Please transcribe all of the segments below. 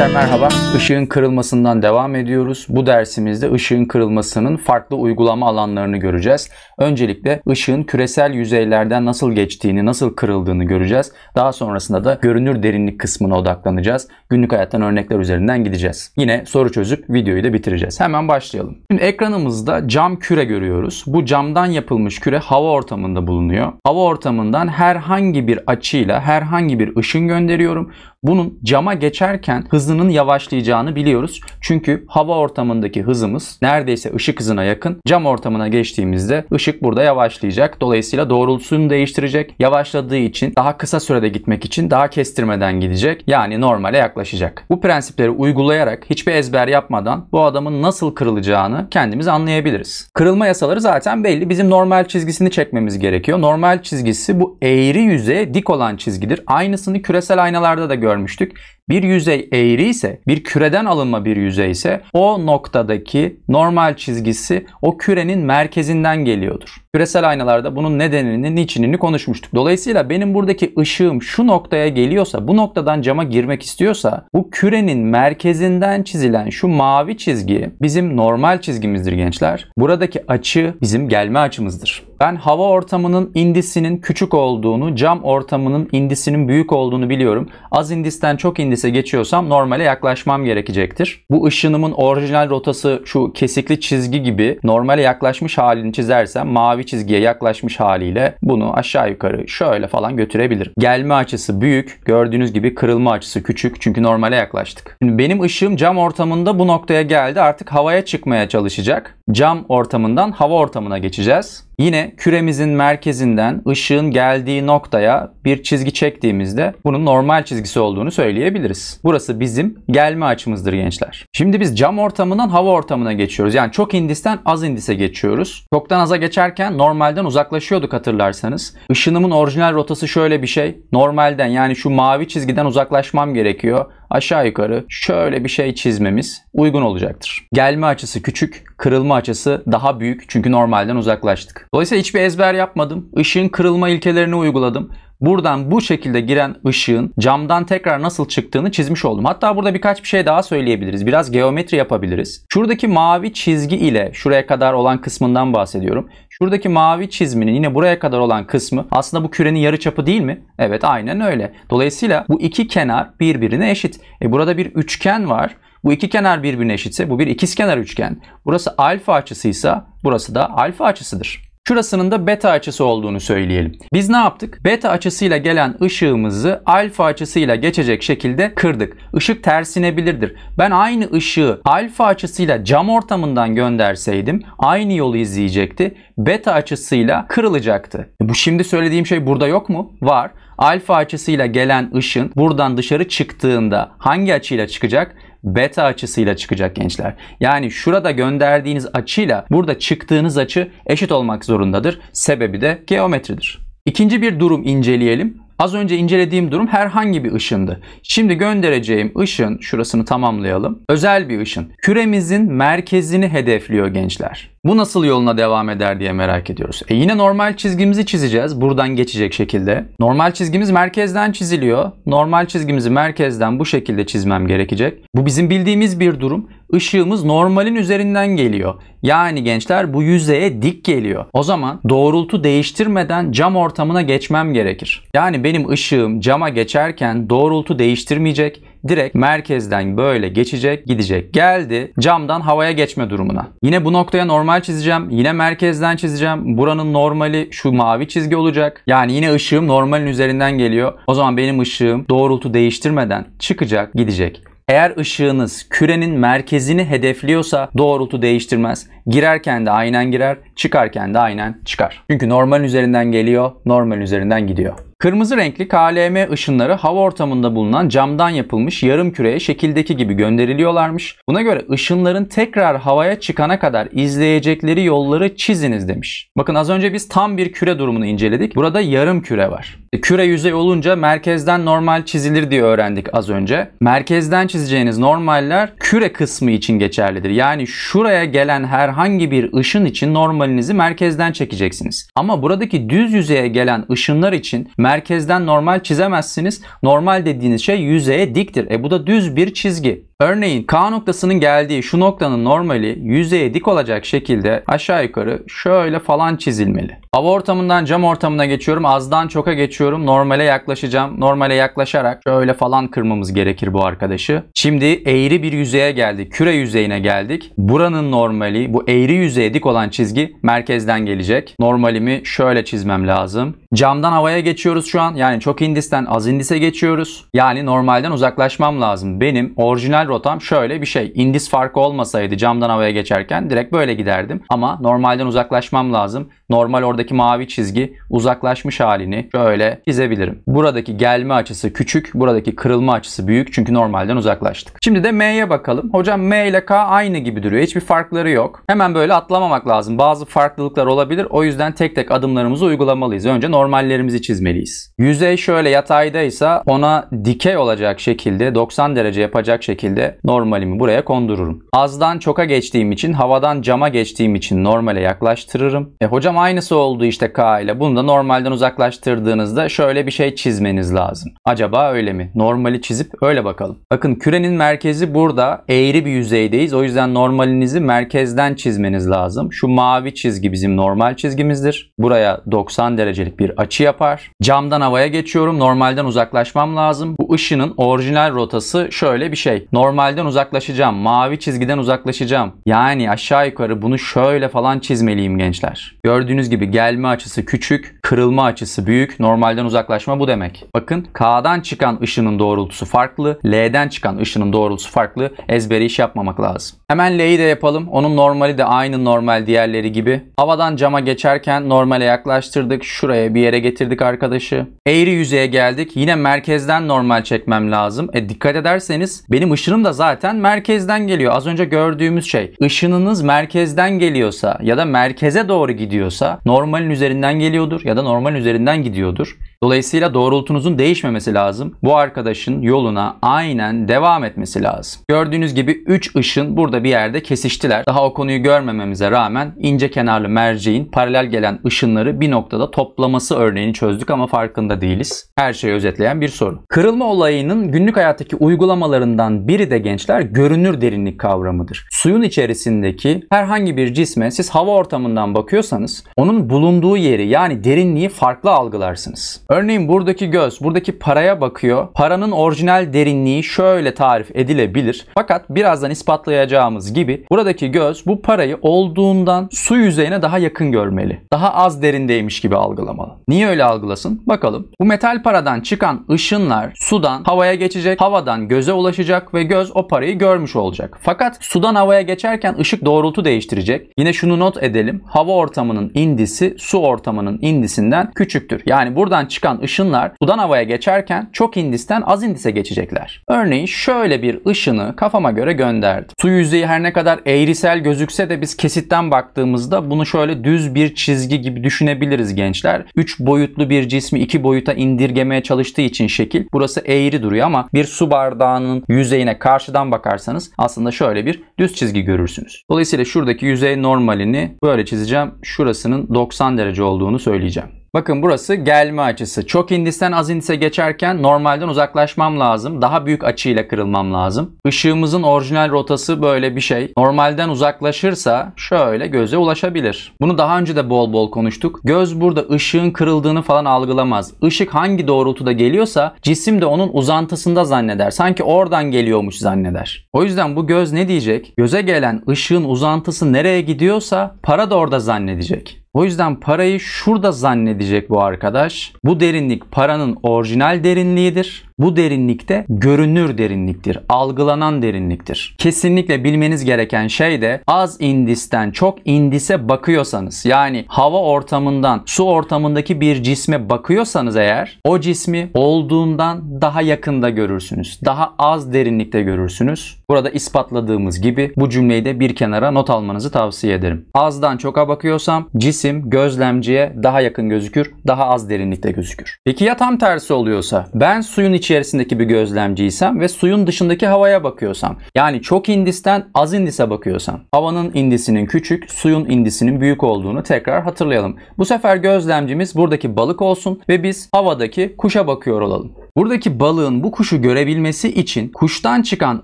Arkadaşlar merhaba. Işığın kırılmasından devam ediyoruz. Bu dersimizde ışığın kırılmasının farklı uygulama alanlarını göreceğiz. Öncelikle ışığın küresel yüzeylerden nasıl geçtiğini, nasıl kırıldığını göreceğiz. Daha sonrasında da görünür derinlik kısmına odaklanacağız. Günlük hayattan örnekler üzerinden gideceğiz. Yine soru çözüp videoyu da bitireceğiz. Hemen başlayalım. Şimdi ekranımızda cam küre görüyoruz. Bu camdan yapılmış küre hava ortamında bulunuyor. Hava ortamından herhangi bir açıyla herhangi bir ışın gönderiyorum. Bunun cama geçerken hızının yavaşlayacağını biliyoruz. Çünkü hava ortamındaki hızımız neredeyse ışık hızına yakın. Cam ortamına geçtiğimizde ışık burada yavaşlayacak. Dolayısıyla doğrultusunu değiştirecek. Yavaşladığı için daha kısa sürede gitmek için daha kestirmeden gidecek. Yani normale yaklaşacak. Bu prensipleri uygulayarak hiçbir ezber yapmadan bu adamın nasıl kırılacağını kendimiz anlayabiliriz. Kırılma yasaları zaten belli. Bizim normal çizgisini çekmemiz gerekiyor. Normal çizgisi bu eğri yüzeye dik olan çizgidir. Aynısını küresel aynalarda da görüyoruz görmüştük. Bir yüzey eğri ise, bir küreden alınma bir yüzey ise o noktadaki normal çizgisi o kürenin merkezinden geliyordur. Küresel aynalarda bunun nedenini, niçinini konuşmuştuk. Dolayısıyla benim buradaki ışığım şu noktaya geliyorsa, bu noktadan cama girmek istiyorsa bu kürenin merkezinden çizilen şu mavi çizgi bizim normal çizgimizdir gençler. Buradaki açı bizim gelme açımızdır. Ben hava ortamının indisinin küçük olduğunu, cam ortamının indisinin büyük olduğunu biliyorum. Az indisten çok indis Paris'e geçiyorsam normale yaklaşmam gerekecektir. Bu ışınımın orijinal rotası şu kesikli çizgi gibi normale yaklaşmış halini çizersem mavi çizgiye yaklaşmış haliyle bunu aşağı yukarı şöyle falan götürebilirim. Gelme açısı büyük. Gördüğünüz gibi kırılma açısı küçük. Çünkü normale yaklaştık. Şimdi benim ışığım cam ortamında bu noktaya geldi. Artık havaya çıkmaya çalışacak. Cam ortamından hava ortamına geçeceğiz. Yine küremizin merkezinden ışığın geldiği noktaya bir çizgi çektiğimizde bunun normal çizgisi olduğunu söyleyebiliriz. Burası bizim gelme açımızdır gençler. Şimdi biz cam ortamından hava ortamına geçiyoruz. Yani çok indisten az indise geçiyoruz. Çoktan aza geçerken normalden uzaklaşıyorduk hatırlarsanız. Işınımın orijinal rotası şöyle bir şey. Normalden yani şu mavi çizgiden uzaklaşmam gerekiyor aşağı yukarı şöyle bir şey çizmemiz uygun olacaktır. Gelme açısı küçük, kırılma açısı daha büyük çünkü normalden uzaklaştık. Dolayısıyla hiçbir ezber yapmadım. Işığın kırılma ilkelerini uyguladım. Buradan bu şekilde giren ışığın camdan tekrar nasıl çıktığını çizmiş oldum. Hatta burada birkaç bir şey daha söyleyebiliriz. Biraz geometri yapabiliriz. Şuradaki mavi çizgi ile şuraya kadar olan kısmından bahsediyorum. Şuradaki mavi çizminin yine buraya kadar olan kısmı aslında bu kürenin yarı çapı değil mi? Evet aynen öyle. Dolayısıyla bu iki kenar birbirine eşit. E burada bir üçgen var. Bu iki kenar birbirine eşitse bu bir ikizkenar üçgen. Burası alfa açısıysa burası da alfa açısıdır. Şurasının da beta açısı olduğunu söyleyelim. Biz ne yaptık? Beta açısıyla gelen ışığımızı alfa açısıyla geçecek şekilde kırdık. Işık tersinebilirdir. Ben aynı ışığı alfa açısıyla cam ortamından gönderseydim aynı yolu izleyecekti. Beta açısıyla kırılacaktı. E bu şimdi söylediğim şey burada yok mu? Var. Alfa açısıyla gelen ışın buradan dışarı çıktığında hangi açıyla çıkacak? beta açısıyla çıkacak gençler. Yani şurada gönderdiğiniz açıyla burada çıktığınız açı eşit olmak zorundadır. Sebebi de geometridir. İkinci bir durum inceleyelim. Az önce incelediğim durum herhangi bir ışındı. Şimdi göndereceğim ışın, şurasını tamamlayalım. Özel bir ışın. Küremizin merkezini hedefliyor gençler. Bu nasıl yoluna devam eder diye merak ediyoruz. E yine normal çizgimizi çizeceğiz buradan geçecek şekilde. Normal çizgimiz merkezden çiziliyor. Normal çizgimizi merkezden bu şekilde çizmem gerekecek. Bu bizim bildiğimiz bir durum ışığımız normalin üzerinden geliyor. Yani gençler bu yüzeye dik geliyor. O zaman doğrultu değiştirmeden cam ortamına geçmem gerekir. Yani benim ışığım cama geçerken doğrultu değiştirmeyecek. Direkt merkezden böyle geçecek, gidecek. Geldi camdan havaya geçme durumuna. Yine bu noktaya normal çizeceğim. Yine merkezden çizeceğim. Buranın normali şu mavi çizgi olacak. Yani yine ışığım normalin üzerinden geliyor. O zaman benim ışığım doğrultu değiştirmeden çıkacak, gidecek. Eğer ışığınız kürenin merkezini hedefliyorsa doğrultu değiştirmez. Girerken de aynen girer, çıkarken de aynen çıkar. Çünkü normal üzerinden geliyor, normal üzerinden gidiyor. Kırmızı renkli KLM ışınları hava ortamında bulunan camdan yapılmış yarım küreye şekildeki gibi gönderiliyorlarmış. Buna göre ışınların tekrar havaya çıkana kadar izleyecekleri yolları çiziniz demiş. Bakın az önce biz tam bir küre durumunu inceledik. Burada yarım küre var. Küre yüzey olunca merkezden normal çizilir diye öğrendik az önce. Merkezden çizeceğiniz normaller küre kısmı için geçerlidir. Yani şuraya gelen herhangi bir ışın için normalinizi merkezden çekeceksiniz. Ama buradaki düz yüzeye gelen ışınlar için merkezden normal çizemezsiniz. Normal dediğiniz şey yüzeye diktir. E bu da düz bir çizgi. Örneğin K noktasının geldiği şu noktanın normali yüzeye dik olacak şekilde aşağı yukarı şöyle falan çizilmeli. Hava ortamından cam ortamına geçiyorum. Azdan çoka geçiyorum. Normale yaklaşacağım. Normale yaklaşarak şöyle falan kırmamız gerekir bu arkadaşı. Şimdi eğri bir yüzeye geldik. Küre yüzeyine geldik. Buranın normali bu eğri yüzeye dik olan çizgi merkezden gelecek. Normalimi şöyle çizmem lazım. Camdan havaya geçiyoruz şu an. Yani çok indisten az indise geçiyoruz. Yani normalden uzaklaşmam lazım. Benim orijinal rotam şöyle bir şey. İndis farkı olmasaydı camdan havaya geçerken direkt böyle giderdim. Ama normalden uzaklaşmam lazım. Normal oradaki mavi çizgi uzaklaşmış halini şöyle çizebilirim. Buradaki gelme açısı küçük. Buradaki kırılma açısı büyük. Çünkü normalden uzaklaştık. Şimdi de M'ye bakalım. Hocam M ile K aynı gibi duruyor. Hiçbir farkları yok. Hemen böyle atlamamak lazım. Bazı farklılıklar olabilir. O yüzden tek tek adımlarımızı uygulamalıyız. Önce normallerimizi çizmeliyiz. Yüzey şöyle yataydaysa ona dikey olacak şekilde 90 derece yapacak şekilde şekilde normalimi buraya kondururum. Azdan çoka geçtiğim için havadan cama geçtiğim için normale yaklaştırırım. E hocam aynısı oldu işte K ile. Bunu da normalden uzaklaştırdığınızda şöyle bir şey çizmeniz lazım. Acaba öyle mi? Normali çizip öyle bakalım. Bakın kürenin merkezi burada. Eğri bir yüzeydeyiz. O yüzden normalinizi merkezden çizmeniz lazım. Şu mavi çizgi bizim normal çizgimizdir. Buraya 90 derecelik bir açı yapar. Camdan havaya geçiyorum. Normalden uzaklaşmam lazım. Bu ışının orijinal rotası şöyle bir şey. Normal normalden uzaklaşacağım. Mavi çizgiden uzaklaşacağım. Yani aşağı yukarı bunu şöyle falan çizmeliyim gençler. Gördüğünüz gibi gelme açısı küçük, kırılma açısı büyük. Normalden uzaklaşma bu demek. Bakın K'dan çıkan ışının doğrultusu farklı. L'den çıkan ışının doğrultusu farklı. Ezberi iş yapmamak lazım. Hemen L'yi de yapalım. Onun normali de aynı normal diğerleri gibi. Havadan cama geçerken normale yaklaştırdık. Şuraya bir yere getirdik arkadaşı. Eğri yüzeye geldik. Yine merkezden normal çekmem lazım. E dikkat ederseniz benim ışın Işınım da zaten merkezden geliyor. Az önce gördüğümüz şey. Işınınız merkezden geliyorsa ya da merkeze doğru gidiyorsa normalin üzerinden geliyordur ya da normal üzerinden gidiyordur. Dolayısıyla doğrultunuzun değişmemesi lazım. Bu arkadaşın yoluna aynen devam etmesi lazım. Gördüğünüz gibi 3 ışın burada bir yerde kesiştiler. Daha o konuyu görmememize rağmen ince kenarlı merceğin paralel gelen ışınları bir noktada toplaması örneğini çözdük ama farkında değiliz. Her şeyi özetleyen bir soru. Kırılma olayının günlük hayattaki uygulamalarından bir biri de gençler görünür derinlik kavramıdır. Suyun içerisindeki herhangi bir cisme siz hava ortamından bakıyorsanız onun bulunduğu yeri yani derinliği farklı algılarsınız. Örneğin buradaki göz buradaki paraya bakıyor. Paranın orijinal derinliği şöyle tarif edilebilir. Fakat birazdan ispatlayacağımız gibi buradaki göz bu parayı olduğundan su yüzeyine daha yakın görmeli. Daha az derindeymiş gibi algılamalı. Niye öyle algılasın? Bakalım. Bu metal paradan çıkan ışınlar sudan havaya geçecek, havadan göze ulaşacak ve göz o parayı görmüş olacak. Fakat sudan havaya geçerken ışık doğrultu değiştirecek. Yine şunu not edelim. Hava ortamının indisi su ortamının indisinden küçüktür. Yani buradan çıkan ışınlar sudan havaya geçerken çok indisten az indise geçecekler. Örneğin şöyle bir ışını kafama göre gönderdim. Su yüzeyi her ne kadar eğrisel gözükse de biz kesitten baktığımızda bunu şöyle düz bir çizgi gibi düşünebiliriz gençler. 3 boyutlu bir cismi 2 boyuta indirgemeye çalıştığı için şekil burası eğri duruyor ama bir su bardağının yüzeyine karşıdan bakarsanız aslında şöyle bir düz çizgi görürsünüz. Dolayısıyla şuradaki yüzey normalini böyle çizeceğim. Şurasının 90 derece olduğunu söyleyeceğim. Bakın burası gelme açısı. Çok indisten az indise geçerken normalden uzaklaşmam lazım. Daha büyük açıyla kırılmam lazım. Işığımızın orijinal rotası böyle bir şey. Normalden uzaklaşırsa şöyle göze ulaşabilir. Bunu daha önce de bol bol konuştuk. Göz burada ışığın kırıldığını falan algılamaz. Işık hangi doğrultuda geliyorsa cisim de onun uzantısında zanneder. Sanki oradan geliyormuş zanneder. O yüzden bu göz ne diyecek? Göze gelen ışığın uzantısı nereye gidiyorsa para da orada zannedecek. O yüzden parayı şurada zannedecek bu arkadaş. Bu derinlik paranın orijinal derinliğidir. Bu derinlikte görünür derinliktir, algılanan derinliktir. Kesinlikle bilmeniz gereken şey de az indisten çok indise bakıyorsanız yani hava ortamından su ortamındaki bir cisme bakıyorsanız eğer o cismi olduğundan daha yakında görürsünüz. Daha az derinlikte görürsünüz. Burada ispatladığımız gibi bu cümleyi de bir kenara not almanızı tavsiye ederim. Azdan çoka bakıyorsam cisim gözlemciye daha yakın gözükür, daha az derinlikte gözükür. Peki ya tam tersi oluyorsa? Ben suyun içi içerisindeki bir gözlemciysem ve suyun dışındaki havaya bakıyorsam yani çok indisten az indise bakıyorsam havanın indisinin küçük suyun indisinin büyük olduğunu tekrar hatırlayalım. Bu sefer gözlemcimiz buradaki balık olsun ve biz havadaki kuşa bakıyor olalım. Buradaki balığın bu kuşu görebilmesi için kuştan çıkan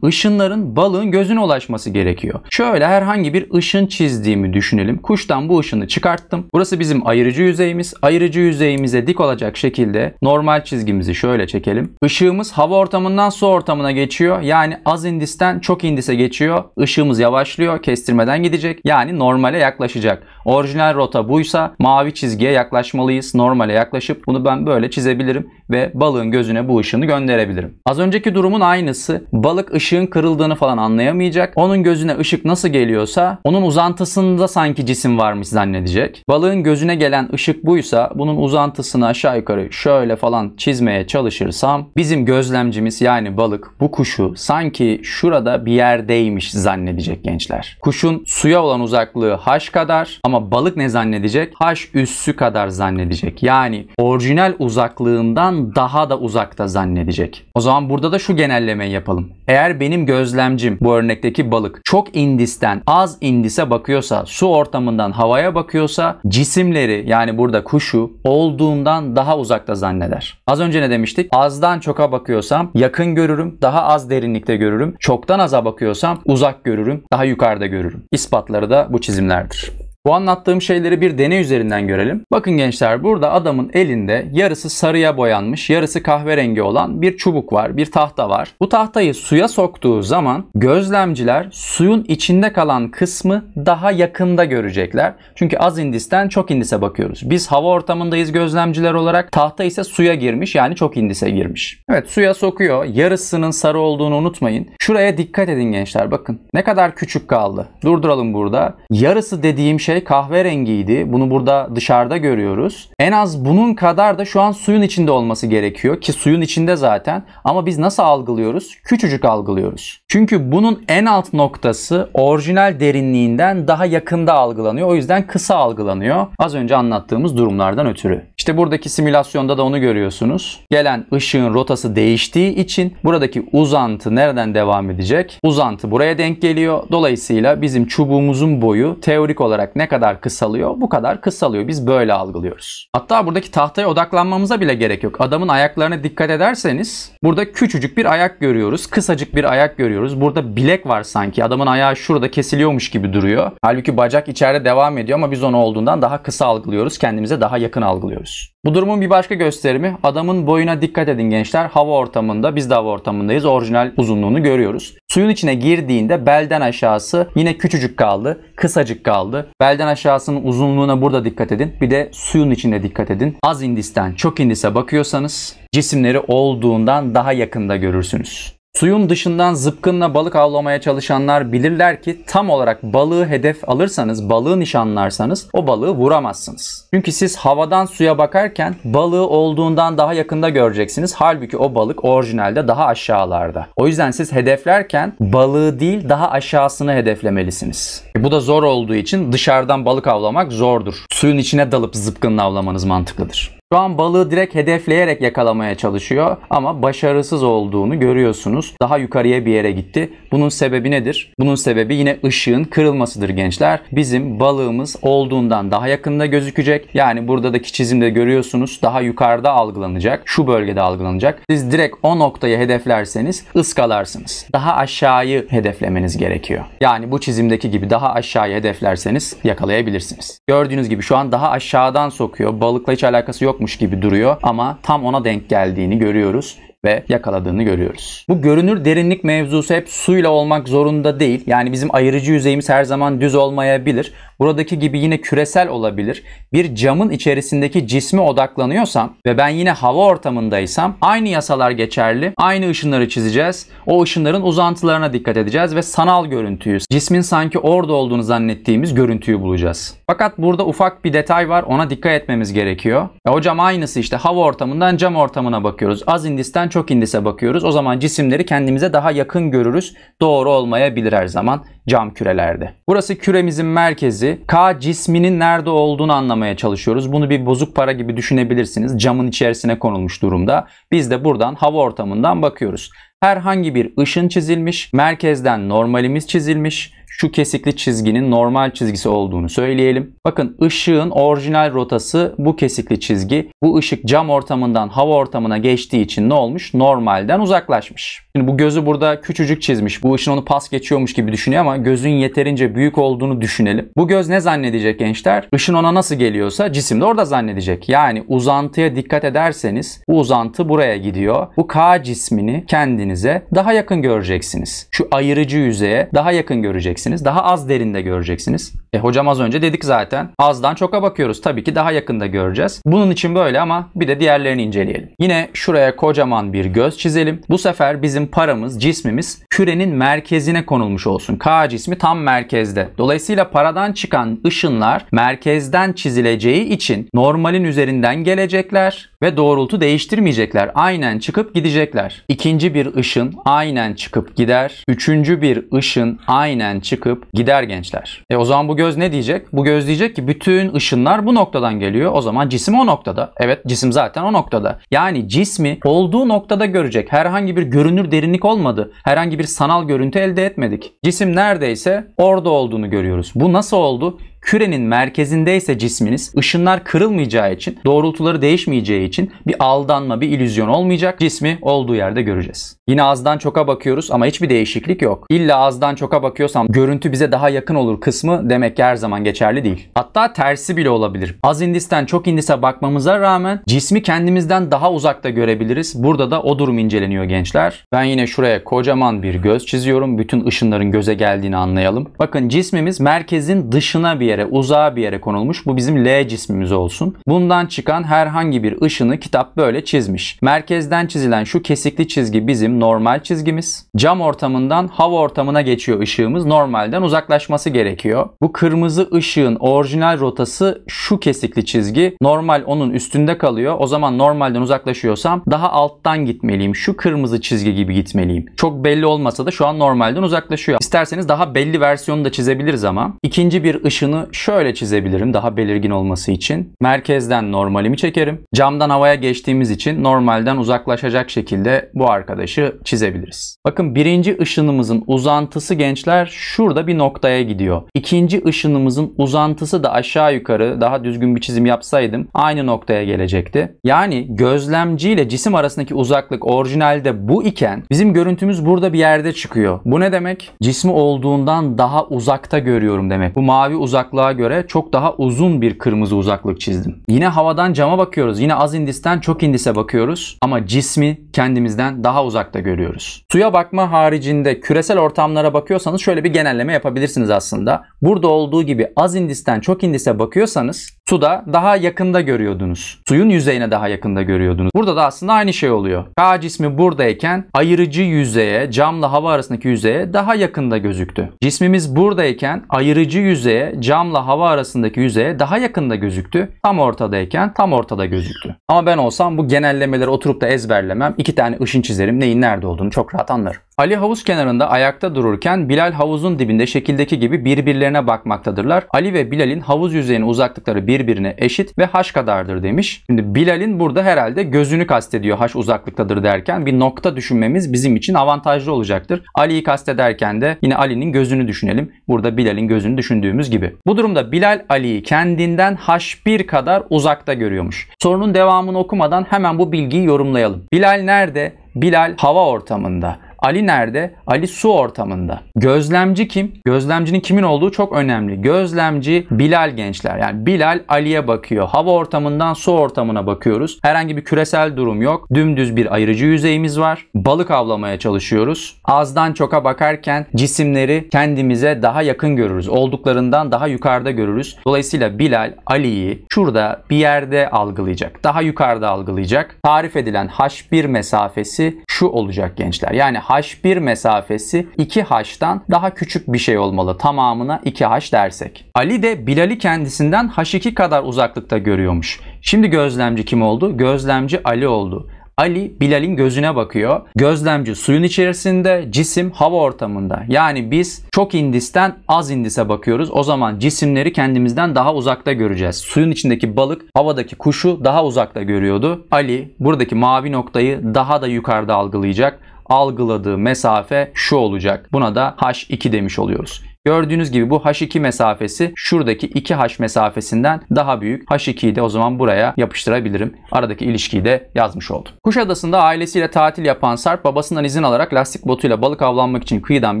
ışınların balığın gözüne ulaşması gerekiyor. Şöyle herhangi bir ışın çizdiğimi düşünelim. Kuştan bu ışını çıkarttım. Burası bizim ayırıcı yüzeyimiz. Ayırıcı yüzeyimize dik olacak şekilde normal çizgimizi şöyle çekelim. Işığımız hava ortamından su ortamına geçiyor. Yani az indisten çok indise geçiyor. Işığımız yavaşlıyor. Kestirmeden gidecek. Yani normale yaklaşacak. Orijinal rota buysa mavi çizgiye yaklaşmalıyız. Normale yaklaşıp bunu ben böyle çizebilirim ve balığın gözüne bu ışını gönderebilirim. Az önceki durumun aynısı. Balık ışığın kırıldığını falan anlayamayacak. Onun gözüne ışık nasıl geliyorsa onun uzantısında sanki cisim varmış zannedecek. Balığın gözüne gelen ışık buysa bunun uzantısını aşağı yukarı şöyle falan çizmeye çalışırsam bizim gözlemcimiz yani balık bu kuşu sanki şurada bir yerdeymiş zannedecek gençler. Kuşun suya olan uzaklığı h kadar ama balık ne zannedecek? h üssü kadar zannedecek. Yani orijinal uzaklığından daha da uzakta zannedecek. O zaman burada da şu genellemeyi yapalım. Eğer benim gözlemcim bu örnekteki balık çok indisten az indise bakıyorsa, su ortamından havaya bakıyorsa cisimleri yani burada kuşu olduğundan daha uzakta zanneder. Az önce ne demiştik? Azdan çoka bakıyorsam yakın görürüm, daha az derinlikte görürüm. Çoktan aza bakıyorsam uzak görürüm, daha yukarıda görürüm. İspatları da bu çizimlerdir. Bu anlattığım şeyleri bir deney üzerinden görelim. Bakın gençler burada adamın elinde yarısı sarıya boyanmış, yarısı kahverengi olan bir çubuk var, bir tahta var. Bu tahtayı suya soktuğu zaman gözlemciler suyun içinde kalan kısmı daha yakında görecekler. Çünkü az indisten çok indise bakıyoruz. Biz hava ortamındayız gözlemciler olarak. Tahta ise suya girmiş yani çok indise girmiş. Evet suya sokuyor. Yarısının sarı olduğunu unutmayın. Şuraya dikkat edin gençler bakın. Ne kadar küçük kaldı. Durduralım burada. Yarısı dediğim şey şey kahverengiydi. Bunu burada dışarıda görüyoruz. En az bunun kadar da şu an suyun içinde olması gerekiyor ki suyun içinde zaten. Ama biz nasıl algılıyoruz? Küçücük algılıyoruz. Çünkü bunun en alt noktası orijinal derinliğinden daha yakında algılanıyor. O yüzden kısa algılanıyor. Az önce anlattığımız durumlardan ötürü. İşte buradaki simülasyonda da onu görüyorsunuz. Gelen ışığın rotası değiştiği için buradaki uzantı nereden devam edecek? Uzantı buraya denk geliyor. Dolayısıyla bizim çubuğumuzun boyu teorik olarak ne kadar kısalıyor? Bu kadar kısalıyor. Biz böyle algılıyoruz. Hatta buradaki tahtaya odaklanmamıza bile gerek yok. Adamın ayaklarına dikkat ederseniz burada küçücük bir ayak görüyoruz. Kısacık bir ayak görüyoruz. Burada bilek var sanki. Adamın ayağı şurada kesiliyormuş gibi duruyor. Halbuki bacak içeride devam ediyor ama biz onu olduğundan daha kısa algılıyoruz. Kendimize daha yakın algılıyoruz demektir. Bu durumun bir başka gösterimi adamın boyuna dikkat edin gençler. Hava ortamında biz de hava ortamındayız. Orijinal uzunluğunu görüyoruz. Suyun içine girdiğinde belden aşağısı yine küçücük kaldı. Kısacık kaldı. Belden aşağısının uzunluğuna burada dikkat edin. Bir de suyun içinde dikkat edin. Az indisten çok indise bakıyorsanız cisimleri olduğundan daha yakında görürsünüz. Suyun dışından zıpkınla balık avlamaya çalışanlar bilirler ki tam olarak balığı hedef alırsanız, balığı nişanlarsanız o balığı vuramazsınız. Çünkü siz havadan suya bakarken balığı olduğundan daha yakında göreceksiniz. Halbuki o balık orijinalde daha aşağılarda. O yüzden siz hedeflerken balığı değil daha aşağısını hedeflemelisiniz. Bu da zor olduğu için dışarıdan balık avlamak zordur. Suyun içine dalıp zıpkınla avlamanız mantıklıdır. Şu an balığı direkt hedefleyerek yakalamaya çalışıyor ama başarısız olduğunu görüyorsunuz. Daha yukarıya bir yere gitti. Bunun sebebi nedir? Bunun sebebi yine ışığın kırılmasıdır gençler. Bizim balığımız olduğundan daha yakında gözükecek. Yani buradaki çizimde görüyorsunuz daha yukarıda algılanacak. Şu bölgede algılanacak. Siz direkt o noktayı hedeflerseniz ıskalarsınız. Daha aşağıyı hedeflemeniz gerekiyor. Yani bu çizimdeki gibi daha aşağıya hedeflerseniz yakalayabilirsiniz. Gördüğünüz gibi şu an daha aşağıdan sokuyor. Balıkla hiç alakası yok yokmuş gibi duruyor ama tam ona denk geldiğini görüyoruz ve yakaladığını görüyoruz. Bu görünür derinlik mevzusu hep suyla olmak zorunda değil. Yani bizim ayırıcı yüzeyimiz her zaman düz olmayabilir. Buradaki gibi yine küresel olabilir. Bir camın içerisindeki cisme odaklanıyorsam ve ben yine hava ortamındaysam aynı yasalar geçerli. Aynı ışınları çizeceğiz. O ışınların uzantılarına dikkat edeceğiz ve sanal görüntüyü, cismin sanki orada olduğunu zannettiğimiz görüntüyü bulacağız. Fakat burada ufak bir detay var. Ona dikkat etmemiz gerekiyor. E hocam aynısı işte hava ortamından cam ortamına bakıyoruz. Az indisten çok indise bakıyoruz. O zaman cisimleri kendimize daha yakın görürüz. Doğru olmayabilir her zaman cam kürelerde. Burası küremizin merkezi. K cisminin nerede olduğunu anlamaya çalışıyoruz. Bunu bir bozuk para gibi düşünebilirsiniz. Camın içerisine konulmuş durumda. Biz de buradan hava ortamından bakıyoruz. Herhangi bir ışın çizilmiş, merkezden normalimiz çizilmiş, şu kesikli çizginin normal çizgisi olduğunu söyleyelim. Bakın ışığın orijinal rotası bu kesikli çizgi. Bu ışık cam ortamından hava ortamına geçtiği için ne olmuş? Normalden uzaklaşmış. Şimdi bu gözü burada küçücük çizmiş. Bu ışın onu pas geçiyormuş gibi düşünüyor ama gözün yeterince büyük olduğunu düşünelim. Bu göz ne zannedecek gençler? Işın ona nasıl geliyorsa cisim de orada zannedecek. Yani uzantıya dikkat ederseniz bu uzantı buraya gidiyor. Bu K cismini kendinize daha yakın göreceksiniz. Şu ayırıcı yüzeye daha yakın göreceksiniz göreceksiniz. Daha az derinde göreceksiniz. E hocam az önce dedik zaten. Azdan çoka bakıyoruz. Tabii ki daha yakında göreceğiz. Bunun için böyle ama bir de diğerlerini inceleyelim. Yine şuraya kocaman bir göz çizelim. Bu sefer bizim paramız, cismimiz kürenin merkezine konulmuş olsun. K cismi tam merkezde. Dolayısıyla paradan çıkan ışınlar merkezden çizileceği için normalin üzerinden gelecekler ve doğrultu değiştirmeyecekler. Aynen çıkıp gidecekler. İkinci bir ışın aynen çıkıp gider. Üçüncü bir ışın aynen çıkıp gider gençler. E o zaman bu göz ne diyecek? Bu göz diyecek ki bütün ışınlar bu noktadan geliyor. O zaman cisim o noktada. Evet cisim zaten o noktada. Yani cismi olduğu noktada görecek. Herhangi bir görünür derinlik olmadı. Herhangi bir bir sanal görüntü elde etmedik. Cisim neredeyse orada olduğunu görüyoruz. Bu nasıl oldu? Kürenin merkezinde ise cisminiz ışınlar kırılmayacağı için, doğrultuları değişmeyeceği için bir aldanma, bir illüzyon olmayacak. Cismi olduğu yerde göreceğiz. Yine azdan çoka bakıyoruz ama hiçbir değişiklik yok. İlla azdan çoka bakıyorsam görüntü bize daha yakın olur kısmı demek ki her zaman geçerli değil. Hatta tersi bile olabilir. Az indisten çok indise bakmamıza rağmen cismi kendimizden daha uzakta görebiliriz. Burada da o durum inceleniyor gençler. Ben yine şuraya kocaman bir göz çiziyorum. Bütün ışınların göze geldiğini anlayalım. Bakın cismimiz merkezin dışına bir yere, uzağa bir yere konulmuş. Bu bizim L cismimiz olsun. Bundan çıkan herhangi bir ışını kitap böyle çizmiş. Merkezden çizilen şu kesikli çizgi bizim normal çizgimiz. Cam ortamından hava ortamına geçiyor ışığımız. Normalden uzaklaşması gerekiyor. Bu kırmızı ışığın orijinal rotası şu kesikli çizgi. Normal onun üstünde kalıyor. O zaman normalden uzaklaşıyorsam daha alttan gitmeliyim. Şu kırmızı çizgi gibi gitmeliyim. Çok belli olmasa da şu an normalden uzaklaşıyor. İsterseniz daha belli versiyonu da çizebiliriz ama. ikinci bir ışını şöyle çizebilirim daha belirgin olması için. Merkezden normalimi çekerim. Camdan havaya geçtiğimiz için normalden uzaklaşacak şekilde bu arkadaşı çizebiliriz. Bakın birinci ışınımızın uzantısı gençler şurada bir noktaya gidiyor. İkinci ışınımızın uzantısı da aşağı yukarı daha düzgün bir çizim yapsaydım aynı noktaya gelecekti. Yani gözlemci ile cisim arasındaki uzaklık orijinalde bu iken bizim görüntümüz burada bir yerde çıkıyor. Bu ne demek? Cismi olduğundan daha uzakta görüyorum demek. Bu mavi uzak uzaklığa göre çok daha uzun bir kırmızı uzaklık çizdim. Yine havadan cama bakıyoruz. Yine az indisten çok indise bakıyoruz. Ama cismi kendimizden daha uzakta görüyoruz. Suya bakma haricinde küresel ortamlara bakıyorsanız şöyle bir genelleme yapabilirsiniz aslında. Burada olduğu gibi az indisten çok indise bakıyorsanız Su da daha yakında görüyordunuz. Suyun yüzeyine daha yakında görüyordunuz. Burada da aslında aynı şey oluyor. K cismi buradayken ayırıcı yüzeye, camla hava arasındaki yüzeye daha yakında gözüktü. Cismimiz buradayken ayırıcı yüzeye, camla hava arasındaki yüzeye daha yakında gözüktü. Tam ortadayken tam ortada gözüktü. Ama ben olsam bu genellemeleri oturup da ezberlemem. iki tane ışın çizerim neyin nerede olduğunu çok rahat anlarım. Ali havuz kenarında ayakta dururken Bilal havuzun dibinde şekildeki gibi birbirlerine bakmaktadırlar. Ali ve Bilal'in havuz yüzeyine uzaklıkları bir birbirine eşit ve haş kadardır demiş. Şimdi Bilal'in burada herhalde gözünü kastediyor haş uzaklıktadır derken bir nokta düşünmemiz bizim için avantajlı olacaktır. Ali'yi kastederken de yine Ali'nin gözünü düşünelim. Burada Bilal'in gözünü düşündüğümüz gibi. Bu durumda Bilal Ali'yi kendinden haş bir kadar uzakta görüyormuş. Sorunun devamını okumadan hemen bu bilgiyi yorumlayalım. Bilal nerede? Bilal hava ortamında. Ali nerede? Ali su ortamında. Gözlemci kim? Gözlemcinin kimin olduğu çok önemli. Gözlemci Bilal gençler. Yani Bilal Ali'ye bakıyor. Hava ortamından su ortamına bakıyoruz. Herhangi bir küresel durum yok. Dümdüz bir ayırıcı yüzeyimiz var. Balık avlamaya çalışıyoruz. Azdan çoka bakarken cisimleri kendimize daha yakın görürüz. Olduklarından daha yukarıda görürüz. Dolayısıyla Bilal Ali'yi şurada bir yerde algılayacak. Daha yukarıda algılayacak. Tarif edilen H1 mesafesi şu olacak gençler. Yani h1 mesafesi 2h'tan daha küçük bir şey olmalı. Tamamına 2h dersek. Ali de Bilal'i kendisinden h2 kadar uzaklıkta görüyormuş. Şimdi gözlemci kim oldu? Gözlemci Ali oldu. Ali Bilal'in gözüne bakıyor. Gözlemci suyun içerisinde, cisim hava ortamında. Yani biz çok indisten az indise bakıyoruz. O zaman cisimleri kendimizden daha uzakta göreceğiz. Suyun içindeki balık havadaki kuşu daha uzakta görüyordu. Ali buradaki mavi noktayı daha da yukarıda algılayacak algıladığı mesafe şu olacak. Buna da H2 demiş oluyoruz. Gördüğünüz gibi bu H2 mesafesi şuradaki 2H mesafesinden daha büyük. H2'yi de o zaman buraya yapıştırabilirim. Aradaki ilişkiyi de yazmış oldum. Kuşadası'nda ailesiyle tatil yapan Sarp babasından izin alarak lastik botuyla balık avlanmak için kıyıdan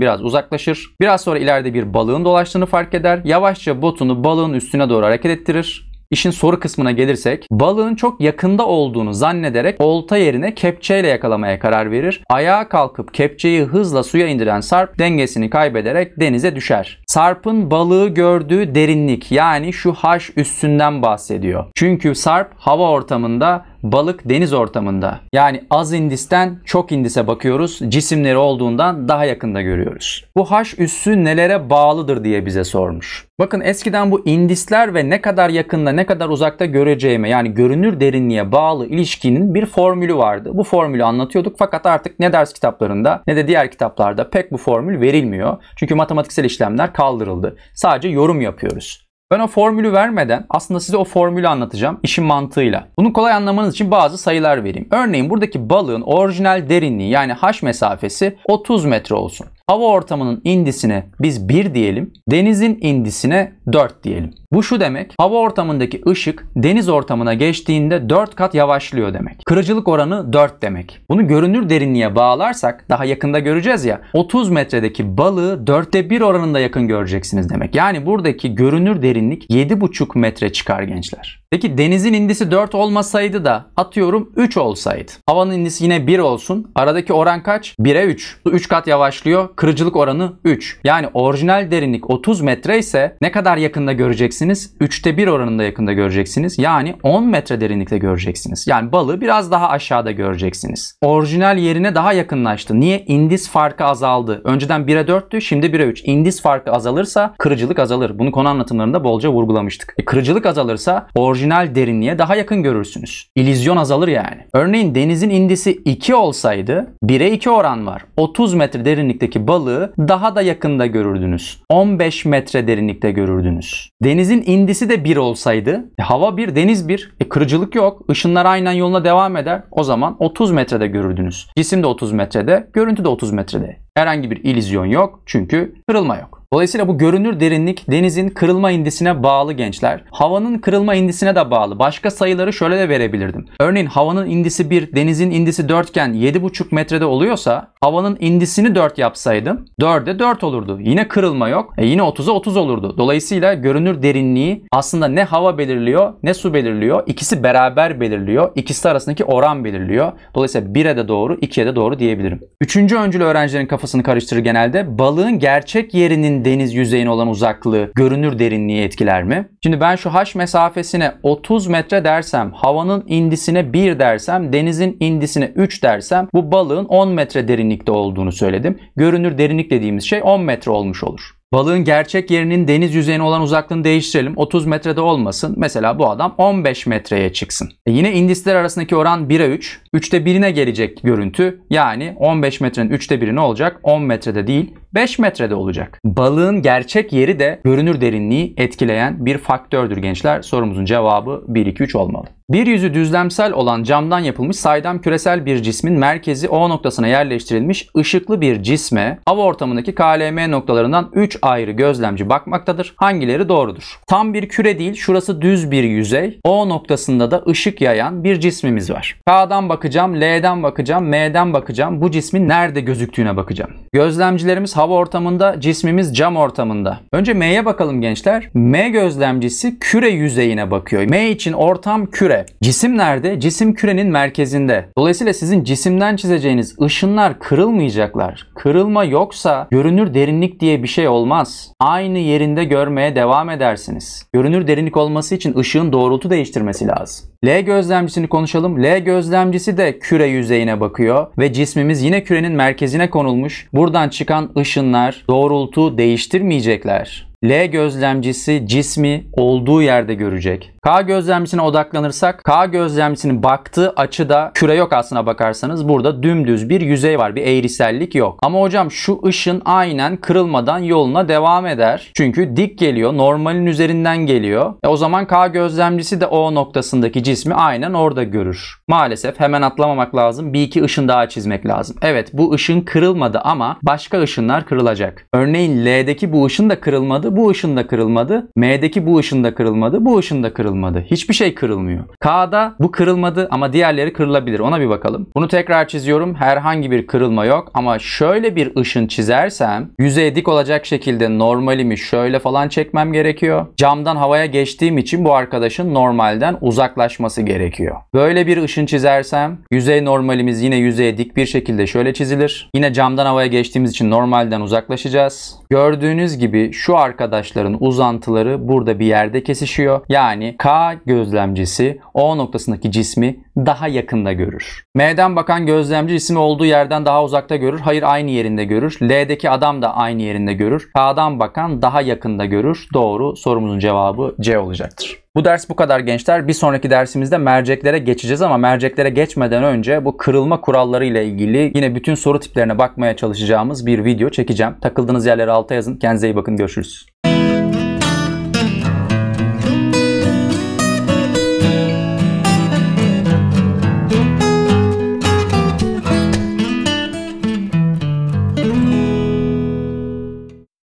biraz uzaklaşır. Biraz sonra ileride bir balığın dolaştığını fark eder. Yavaşça botunu balığın üstüne doğru hareket ettirir İşin soru kısmına gelirsek balığın çok yakında olduğunu zannederek olta yerine kepçeyle yakalamaya karar verir. Ayağa kalkıp kepçeyi hızla suya indiren Sarp dengesini kaybederek denize düşer. Sarp'ın balığı gördüğü derinlik yani şu haş üstünden bahsediyor. Çünkü Sarp hava ortamında balık deniz ortamında yani az indisten çok indise bakıyoruz. Cisimleri olduğundan daha yakında görüyoruz. Bu haş üssü nelere bağlıdır diye bize sormuş. Bakın eskiden bu indisler ve ne kadar yakında ne kadar uzakta göreceğime yani görünür derinliğe bağlı ilişkinin bir formülü vardı. Bu formülü anlatıyorduk fakat artık ne ders kitaplarında ne de diğer kitaplarda pek bu formül verilmiyor. Çünkü matematiksel işlemler kaldırıldı. Sadece yorum yapıyoruz. Ben o formülü vermeden aslında size o formülü anlatacağım işin mantığıyla. Bunu kolay anlamanız için bazı sayılar vereyim. Örneğin buradaki balığın orijinal derinliği yani haş mesafesi 30 metre olsun hava ortamının indisine biz 1 diyelim, denizin indisine 4 diyelim. Bu şu demek, hava ortamındaki ışık deniz ortamına geçtiğinde 4 kat yavaşlıyor demek. Kırıcılık oranı 4 demek. Bunu görünür derinliğe bağlarsak, daha yakında göreceğiz ya, 30 metredeki balığı 4'te 1 oranında yakın göreceksiniz demek. Yani buradaki görünür derinlik 7,5 metre çıkar gençler. Peki denizin indisi 4 olmasaydı da atıyorum 3 olsaydı. Havanın indisi yine 1 olsun. Aradaki oran kaç? 1'e 3. 3 kat yavaşlıyor. Kırıcılık oranı 3. Yani orijinal derinlik 30 metre ise ne kadar yakında göreceksiniz? 3'te 1 oranında yakında göreceksiniz. Yani 10 metre derinlikte göreceksiniz. Yani balığı biraz daha aşağıda göreceksiniz. Orijinal yerine daha yakınlaştı. Niye? İndis farkı azaldı. Önceden 1'e 4'tü şimdi 1'e 3. İndis farkı azalırsa kırıcılık azalır. Bunu konu anlatımlarında bolca vurgulamıştık. E, kırıcılık azalırsa orijinal orijinal derinliğe daha yakın görürsünüz. İllüzyon azalır yani. Örneğin denizin indisi 2 olsaydı 1'e 2 oran var. 30 metre derinlikteki balığı daha da yakında görürdünüz. 15 metre derinlikte görürdünüz. Denizin indisi de 1 olsaydı e, hava 1, deniz 1. E, kırıcılık yok. Işınlar aynen yoluna devam eder. O zaman 30 metrede görürdünüz. Cisim de 30 metrede, görüntü de 30 metrede. Herhangi bir illüzyon yok çünkü kırılma yok. Dolayısıyla bu görünür derinlik denizin kırılma indisine bağlı gençler. Havanın kırılma indisine de bağlı. Başka sayıları şöyle de verebilirdim. Örneğin havanın indisi 1, denizin indisi 4 iken 7,5 metrede oluyorsa havanın indisini 4 yapsaydım 4'e 4 olurdu. Yine kırılma yok. E yine 30'a 30 olurdu. Dolayısıyla görünür derinliği aslında ne hava belirliyor ne su belirliyor. İkisi beraber belirliyor. İkisi arasındaki oran belirliyor. Dolayısıyla 1'e de doğru 2'ye de doğru diyebilirim. Üçüncü öncül öğrencilerin kafasını karıştırır genelde. Balığın gerçek yerinin deniz yüzeyine olan uzaklığı görünür derinliği etkiler mi? Şimdi ben şu H mesafesine 30 metre dersem, havanın indisine 1 dersem, denizin indisine 3 dersem bu balığın 10 metre derinlikte olduğunu söyledim. Görünür derinlik dediğimiz şey 10 metre olmuş olur. Balığın gerçek yerinin deniz yüzeyine olan uzaklığını değiştirelim. 30 metrede olmasın. Mesela bu adam 15 metreye çıksın. E yine indisler arasındaki oran 1'e 3. 3'te 1'ine gelecek görüntü. Yani 15 metrenin 3'te 1'i ne olacak? 10 metrede değil 5 metrede olacak. Balığın gerçek yeri de görünür derinliği etkileyen bir faktördür gençler. Sorumuzun cevabı 1-2-3 olmalı. Bir yüzü düzlemsel olan camdan yapılmış saydam küresel bir cismin merkezi O noktasına yerleştirilmiş ışıklı bir cisme hava ortamındaki KLM noktalarından 3 ayrı gözlemci bakmaktadır. Hangileri doğrudur? Tam bir küre değil şurası düz bir yüzey. O noktasında da ışık yayan bir cismimiz var. K'dan bakacağım, L'den bakacağım, M'den bakacağım. Bu cismin nerede gözüktüğüne bakacağım. Gözlemcilerimiz hava ortamında, cismimiz cam ortamında. Önce M'ye bakalım gençler. M gözlemcisi küre yüzeyine bakıyor. M için ortam küre. Cisim nerede? Cisim kürenin merkezinde. Dolayısıyla sizin cisimden çizeceğiniz ışınlar kırılmayacaklar. Kırılma yoksa görünür derinlik diye bir şey olmaz. Aynı yerinde görmeye devam edersiniz. Görünür derinlik olması için ışığın doğrultu değiştirmesi lazım. L gözlemcisini konuşalım. L gözlemcisi de küre yüzeyine bakıyor ve cismimiz yine kürenin merkezine konulmuş. Buradan çıkan ışınlar doğrultu değiştirmeyecekler. L gözlemcisi cismi olduğu yerde görecek. K gözlemcisine odaklanırsak K gözlemcisinin baktığı açıda küre yok aslına bakarsanız. Burada dümdüz bir yüzey var. Bir eğrisellik yok. Ama hocam şu ışın aynen kırılmadan yoluna devam eder. Çünkü dik geliyor. Normalin üzerinden geliyor. E o zaman K gözlemcisi de O noktasındaki cismi aynen orada görür. Maalesef hemen atlamamak lazım. Bir iki ışın daha çizmek lazım. Evet bu ışın kırılmadı ama başka ışınlar kırılacak. Örneğin L'deki bu ışın da kırılmadı. Bu ışında kırılmadı. M'deki bu ışında kırılmadı. Bu ışında kırılmadı. Hiçbir şey kırılmıyor. K'da bu kırılmadı ama diğerleri kırılabilir. Ona bir bakalım. Bunu tekrar çiziyorum. Herhangi bir kırılma yok ama şöyle bir ışın çizersem yüzeye dik olacak şekilde normalimi şöyle falan çekmem gerekiyor. Camdan havaya geçtiğim için bu arkadaşın normalden uzaklaşması gerekiyor. Böyle bir ışın çizersem yüzey normalimiz yine yüzeye dik bir şekilde şöyle çizilir. Yine camdan havaya geçtiğimiz için normalden uzaklaşacağız. Gördüğünüz gibi şu arkadaş arkadaşların uzantıları burada bir yerde kesişiyor. Yani K gözlemcisi O noktasındaki cismi daha yakında görür. M'den bakan gözlemci cismi olduğu yerden daha uzakta görür. Hayır aynı yerinde görür. L'deki adam da aynı yerinde görür. K'dan bakan daha yakında görür. Doğru sorumuzun cevabı C olacaktır. Bu ders bu kadar gençler. Bir sonraki dersimizde merceklere geçeceğiz ama merceklere geçmeden önce bu kırılma kuralları ile ilgili yine bütün soru tiplerine bakmaya çalışacağımız bir video çekeceğim. Takıldığınız yerleri alta yazın. Kendinize iyi bakın. Görüşürüz.